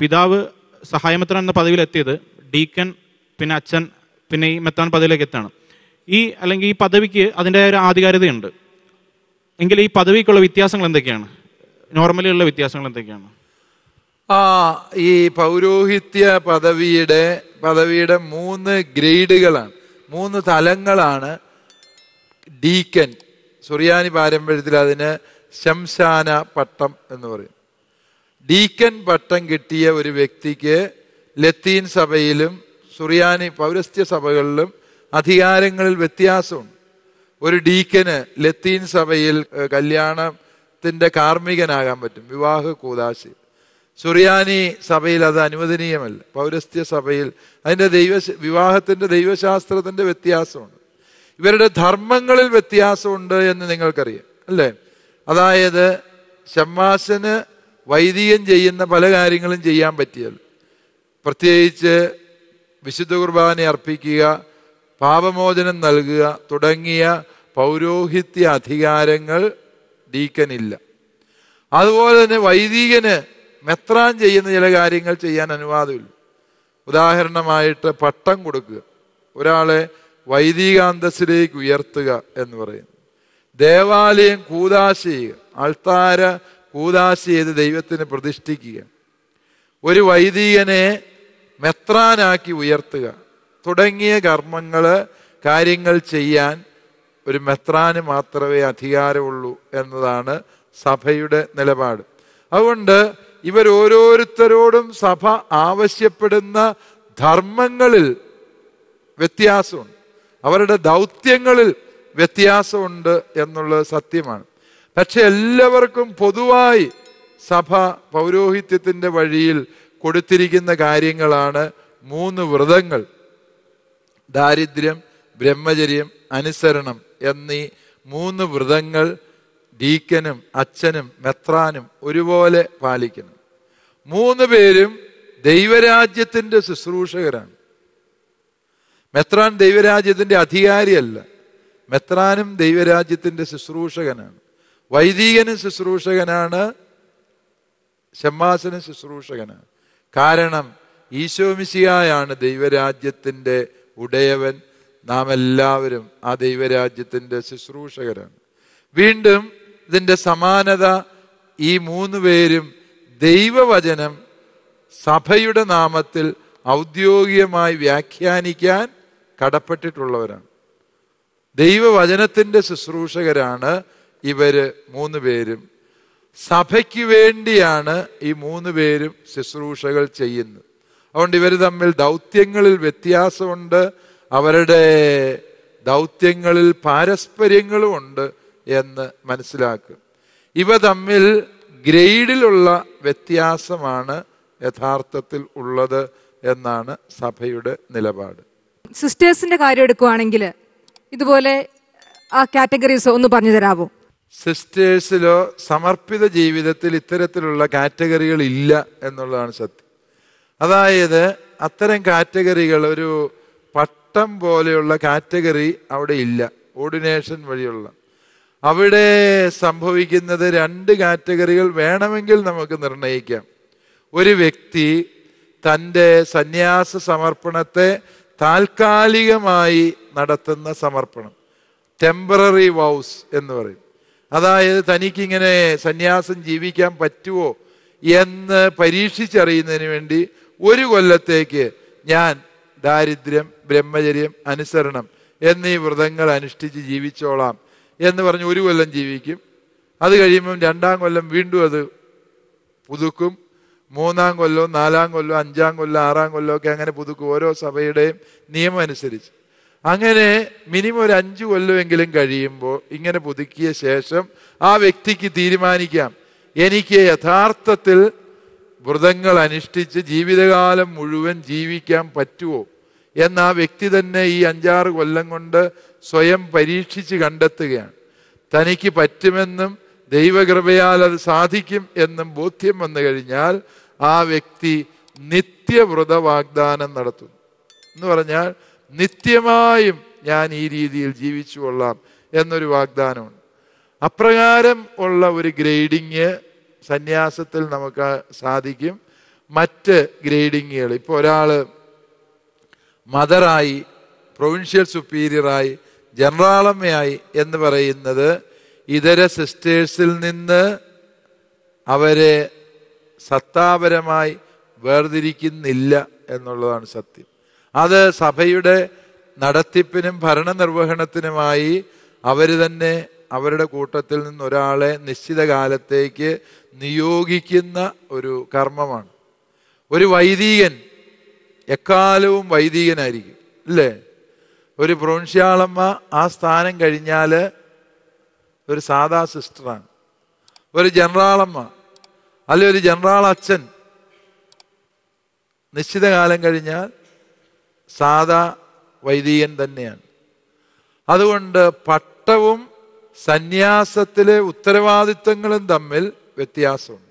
പിതാവ് സഹായമെത്തൻ എന്ന പദവിയിലെത്തിയത് ഡീക്കൻ പിന്നെ അച്ഛൻ പിന്നെ ഈ മെത്താൻ പദവിയിലേക്ക് എത്താണ് ഈ അല്ലെങ്കിൽ ഈ പദവിക്ക് അതിൻ്റെ ഒരു ആധികാരികതയുണ്ട് എങ്കിൽ ഈ പദവിക്കുള്ള വ്യത്യാസങ്ങൾ എന്തൊക്കെയാണ് നോർമലിയുള്ള വ്യത്യാസങ്ങൾ എന്തൊക്കെയാണ് ആ ഈ പൗരോഹിത്യ പദവിയുടെ പദവിയുടെ മൂന്ന് ഗ്രേഡുകളാണ് മൂന്ന് തലങ്ങളാണ് ഡീക്കൻ സുറിയാനി പാരമ്പര്യത്തിൽ അതിന് ശംശാന പട്ടം എന്ന് പറയും ഡീക്കൻ പട്ടം കിട്ടിയ ഒരു വ്യക്തിക്ക് ലത്തീൻ സഭയിലും സുറിയാനി പൗരസ്ത്യ സഭകളിലും അധികാരങ്ങളിൽ വ്യത്യാസമുണ്ട് ഒരു ഡീക്കന് ലത്തീൻ സഭയിൽ കല്യാണത്തിൻ്റെ കാർമ്മികനാകാൻ പറ്റും വിവാഹ കൂതാശി സുറിയാനി സഭയിൽ അത് അനുവദനീയമല്ല പൗരസ്ത്യ സഭയിൽ അതിൻ്റെ ദൈവ വിവാഹത്തിൻ്റെ ദൈവശാസ്ത്രത്തിൻ്റെ വ്യത്യാസമുണ്ട് ഇവരുടെ ധർമ്മങ്ങളിൽ വ്യത്യാസമുണ്ട് എന്ന് നിങ്ങൾക്കറിയാം അല്ലേ അതായത് ഷമ്മാസിന് വൈദികൻ ചെയ്യുന്ന പല കാര്യങ്ങളും ചെയ്യാൻ പറ്റിയത് പ്രത്യേകിച്ച് വിശുദ്ധ കുർബാന അർപ്പിക്കുക പാപമോചനം നൽകുക തുടങ്ങിയ പൗരോഹിത്യ അധികാരങ്ങൾ ഡീക്കനില്ല അതുപോലെ തന്നെ വൈദികന് മെത്രാൻ ചെയ്യുന്ന ചില കാര്യങ്ങൾ ചെയ്യാൻ അനുവാദമില്ല ഉദാഹരണമായിട്ട് പട്ടം കൊടുക്കുക ഒരാളെ വൈദികാന്തസ്സിലേക്ക് ഉയർത്തുക എന്ന് പറയുന്നു ദേവാലയം കൂതാശ ചെയ്യുക അൾത്താര കൂദാശ ചെയ്ത് ദൈവത്തിന് പ്രതിഷ്ഠിക്കുക ഒരു വൈദികനെ മെത്രാനാക്കി ഉയർത്തുക തുടങ്ങിയ കർമ്മങ്ങൾ കാര്യങ്ങൾ ചെയ്യാൻ ഒരു മെത്രാന് മാത്രമേ അധികാരമുള്ളൂ എന്നതാണ് സഭയുടെ നിലപാട് അതുകൊണ്ട് ഇവരോരോരുത്തരോടും സഭ ആവശ്യപ്പെടുന്ന ധർമ്മങ്ങളിൽ വ്യത്യാസമുണ്ട് അവരുടെ ദൗത്യങ്ങളിൽ വ്യത്യാസമുണ്ട് എന്നുള്ളത് സത്യമാണ് പക്ഷെ എല്ലാവർക്കും പൊതുവായി സഭ പൗരോഹിത്യത്തിൻ്റെ വഴിയിൽ കൊടുത്തിരിക്കുന്ന കാര്യങ്ങളാണ് മൂന്ന് വ്രതങ്ങൾ ദാരിദ്ര്യം ബ്രഹ്മചര്യം അനുസരണം എന്നീ മൂന്ന് വ്രതങ്ങൾ ഡീക്കനും അച്ഛനും മെത്രാനും ഒരുപോലെ പാലിക്കണം മൂന്ന് പേരും ദൈവരാജ്യത്തിൻ്റെ ശുശ്രൂഷകരാണ് മെത്രാൻ ദൈവരാജ്യത്തിൻ്റെ അധികാരിയല്ല മെത്രാനും ദൈവരാജ്യത്തിൻ്റെ ശുശ്രൂഷകനാണ് വൈദികനും ശുശ്രൂഷകനാണ് ഷമ്മാസനും ശുശ്രൂഷകന് കാരണം ഈശോമിശിയായാണ് ദൈവരാജ്യത്തിൻ്റെ ഉടയവൻ നാം എല്ലാവരും ആ ദൈവരാജ്യത്തിൻ്റെ ശുശ്രൂഷകരാണ് വീണ്ടും ഇതിൻ്റെ സമാനത ഈ മൂന്ന് പേരും ദൈവവചനം സഭയുടെ നാമത്തിൽ ഔദ്യോഗികമായി വ്യാഖ്യാനിക്കാൻ കടപ്പെട്ടിട്ടുള്ളവരാണ് ദൈവവചനത്തിൻ്റെ ശുശ്രൂഷകരാണ് ഇവര് മൂന്ന് പേരും സഭയ്ക്ക് വേണ്ടിയാണ് ഈ മൂന്ന് പേരും ശുശ്രൂഷകൾ ചെയ്യുന്നത് അതുകൊണ്ട് ഇവർ തമ്മിൽ ദൗത്യങ്ങളിൽ വ്യത്യാസമുണ്ട് അവരുടെ ദൗത്യങ്ങളിൽ പാരസ്പര്യങ്ങളുമുണ്ട് എന്ന് മനസ്സിലാക്കും ഇവ തമ്മിൽ ഗ്രേഡിലുള്ള വ്യത്യാസമാണ് യഥാർത്ഥത്തിൽ ഉള്ളത് എന്നാണ് സഭയുടെ നിലപാട് സിസ്റ്റേഴ്സിന്റെ കാര്യം എടുക്കുകയാണെങ്കിൽ ഇതുപോലെ ആ കാറ്റഗറീസ് ഒന്ന് പറഞ്ഞു തരാമോ സിസ്റ്റേഴ്സിലോ സമർപ്പിത ജീവിതത്തിൽ ഇത്തരത്തിലുള്ള കാറ്റഗറികൾ ഇല്ല എന്നുള്ളതാണ് സത്യം അതായത് അത്തരം കാറ്റഗറികൾ ഒരു പട്ടം പോലെയുള്ള കാറ്റഗറി അവിടെ ഇല്ല ഓർഡിനേഷൻ വഴിയുള്ള അവിടെ സംഭവിക്കുന്നത് രണ്ട് കാറ്റഗറികൾ വേണമെങ്കിൽ നമുക്ക് നിർണയിക്കാം ഒരു വ്യക്തി തൻ്റെ സന്യാസ സമർപ്പണത്തെ താൽക്കാലികമായി നടത്തുന്ന സമർപ്പണം ടെമ്പററി വൗസ് എന്ന് പറയും അതായത് തനിക്കിങ്ങനെ സന്യാസം ജീവിക്കാൻ പറ്റുമോ എന്ന് പരീക്ഷിച്ചറിയുന്നതിന് വേണ്ടി ഒരു കൊല്ലത്തേക്ക് ഞാൻ ദാരിദ്ര്യം ബ്രഹ്മചര്യം അനുസരണം എന്നീ വ്രതങ്ങൾ അനുഷ്ഠിച്ച് ജീവിച്ചോളാം എന്ന് പറഞ്ഞ് ഒരു കൊല്ലം ജീവിക്കും അത് കഴിയുമ്പം രണ്ടാം കൊല്ലം വീണ്ടും അത് പുതുക്കും മൂന്നാം കൊല്ലം നാലാം കൊല്ലം അഞ്ചാം കൊല്ലം ആറാം കൊല്ലമൊക്കെ അങ്ങനെ പുതുക്കും ഓരോ സഭയുടെയും നിയമം അനുസരിച്ച് അങ്ങനെ മിനിമം ഒരു അഞ്ചു കൊല്ലമെങ്കിലും കഴിയുമ്പോൾ ഇങ്ങനെ പുതുക്കിയ ശേഷം ആ വ്യക്തിക്ക് തീരുമാനിക്കാം എനിക്ക് യഥാർത്ഥത്തിൽ വ്രതങ്ങൾ അനുഷ്ഠിച്ച് ജീവിതകാലം മുഴുവൻ ജീവിക്കാൻ പറ്റുമോ എന്ന് ആ വ്യക്തി തന്നെ ഈ അഞ്ചാറ് കൊല്ലം കൊണ്ട് സ്വയം പരീക്ഷിച്ച് കണ്ടെത്തുകയാണ് തനിക്ക് പറ്റുമെന്നും ദൈവകൃപയാൽ അത് സാധിക്കും എന്നും ബോധ്യം വന്നു കഴിഞ്ഞാൽ ആ വ്യക്തി നിത്യവ്രത വാഗ്ദാനം നടത്തും എന്ന് പറഞ്ഞാൽ നിത്യമായും ഞാൻ ഈ രീതിയിൽ ജീവിച്ചു കൊള്ളാം എന്നൊരു വാഗ്ദാനമുണ്ട് അപ്രകാരം ഉള്ള ഒരു ഗ്രേഡിങ് സന്യാസത്തിൽ നമുക്ക് സാധിക്കും മറ്റ് ഗ്രേഡിങ്ങുകൾ ഇപ്പോൾ ഒരാൾ മദറായി പ്രൊവിൻഷ്യൽ സുപ്പീരിയറായി ജനറാളമ്മയായി എന്ന് പറയുന്നത് ഇതര സിസ്റ്റേഴ്സിൽ നിന്ന് അവരെ സത്താപരമായി വേർതിരിക്കുന്നില്ല എന്നുള്ളതാണ് സത്യം അത് സഭയുടെ നടത്തിപ്പിനും ഭരണനിർവഹണത്തിനുമായി അവർ തന്നെ അവരുടെ കൂട്ടത്തിൽ നിന്ന് ഒരാളെ നിശ്ചിത കാലത്തേക്ക് നിയോഗിക്കുന്ന ഒരു കർമ്മമാണ് ഒരു വൈദികൻ എക്കാലവും വൈദികനായിരിക്കും അല്ലേ ഒരു പ്രൊവിൻഷ്യാളമ്മ ആ സ്ഥാനം കഴിഞ്ഞാൽ ഒരു സാധാ സിസ്റ്ററാണ് ഒരു ജനറാളമ്മ അല്ലെ ഒരു ജനറാൾ അച്ഛൻ നിശ്ചിത കാലം കഴിഞ്ഞാൽ സാധാ വൈദികൻ തന്നെയാണ് അതുകൊണ്ട് പട്ടവും സന്യാസത്തിലെ ഉത്തരവാദിത്തങ്ങളും തമ്മിൽ വ്യത്യാസമുണ്ട്